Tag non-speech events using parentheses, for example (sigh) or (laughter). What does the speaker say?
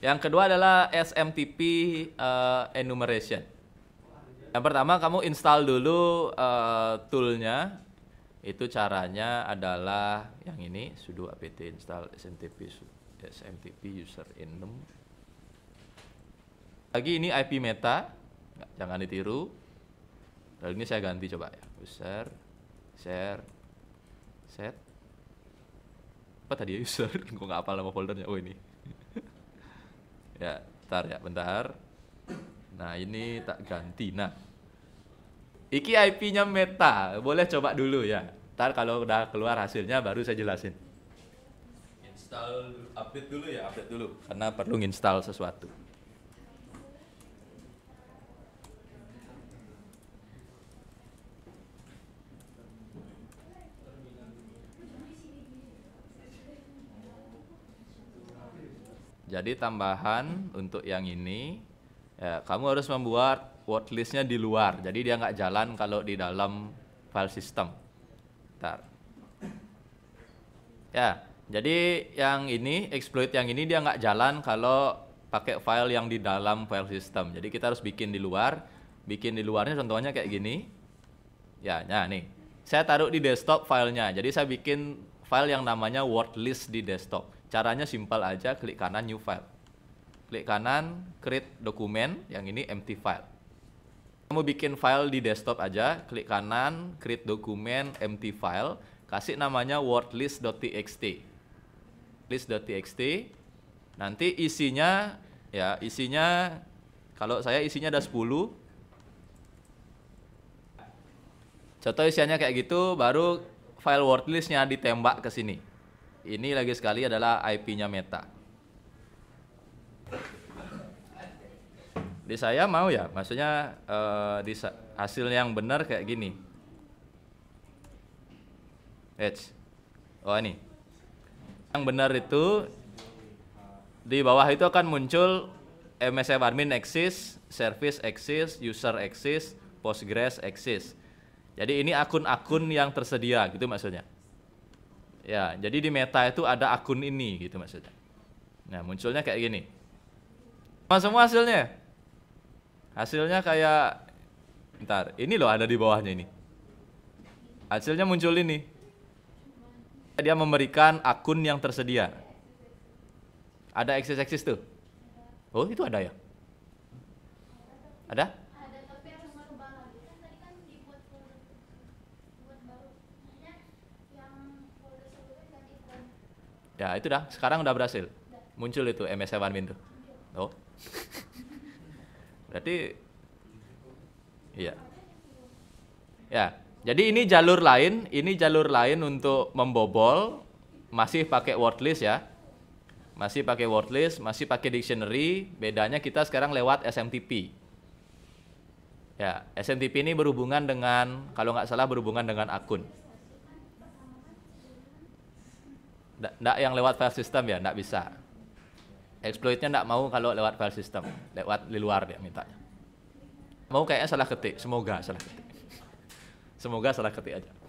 Yang kedua adalah SMTP uh, eh, enumeration. Yang pertama kamu install dulu uh, toolnya. Itu caranya adalah yang ini sudo apt install SMTP SMTP user enum. Lagi ini IP meta, Nggak, jangan ditiru. Lalu ini saya ganti coba ya. User share set apa tadi ya user? Gue (laughs) nggak apa nama foldernya. Oh ini. Ya, bentar ya, bentar. Nah, ini tak ganti. Nah, iki IP-nya Meta. Boleh coba dulu ya. Ntar kalau udah keluar hasilnya baru saya jelasin. Install update dulu ya, update dulu karena perlu install sesuatu. Jadi tambahan untuk yang ini, ya, kamu harus membuat word listnya di luar. Jadi dia nggak jalan kalau di dalam file system. Bentar. Ya, jadi yang ini exploit yang ini dia nggak jalan kalau pakai file yang di dalam file system. Jadi kita harus bikin di luar. Bikin di luarnya contohnya kayak gini. Ya, nah nih. Saya taruh di desktop filenya. Jadi saya bikin file yang namanya word list di desktop. Caranya simpel aja, klik kanan new file. Klik kanan create dokumen, yang ini empty file. Kamu bikin file di desktop aja, klik kanan create dokumen empty file, kasih namanya wordlist.txt. list.txt. Nanti isinya ya, isinya kalau saya isinya ada 10, Contoh isiannya kayak gitu, baru file wordlistnya ditembak ke sini. Ini lagi sekali adalah IP-nya Meta. Di saya mau ya, maksudnya uh, di hasil yang benar kayak gini. Edge, Oh ini. Yang benar itu di bawah itu akan muncul MSF admin exists, service exists, user exists, Postgres exists. Jadi ini akun-akun yang tersedia gitu maksudnya. Ya, jadi di Meta itu ada akun ini gitu maksudnya. Nah, munculnya kayak gini. Sama semua hasilnya. Hasilnya kayak ntar, ini loh ada di bawahnya ini. Hasilnya muncul ini. Dia memberikan akun yang tersedia. Ada eksis-eksis tuh. Oh, itu ada ya? Ada? Ya itu dah, sekarang udah berhasil. Muncul itu MS One tuh Oh. Berarti iya. Ya, jadi ini jalur lain, ini jalur lain untuk membobol masih pakai word list ya. Masih pakai word list, masih pakai dictionary, bedanya kita sekarang lewat SMTP. Ya, SMTP ini berhubungan dengan kalau nggak salah berhubungan dengan akun. Tidak yang lewat file system ya, tidak bisa. Exploitnya tidak mau kalau lewat file system, lewat di luar dia mintanya. Mau kayaknya salah ketik, semoga salah ketik. semoga salah ketik aja.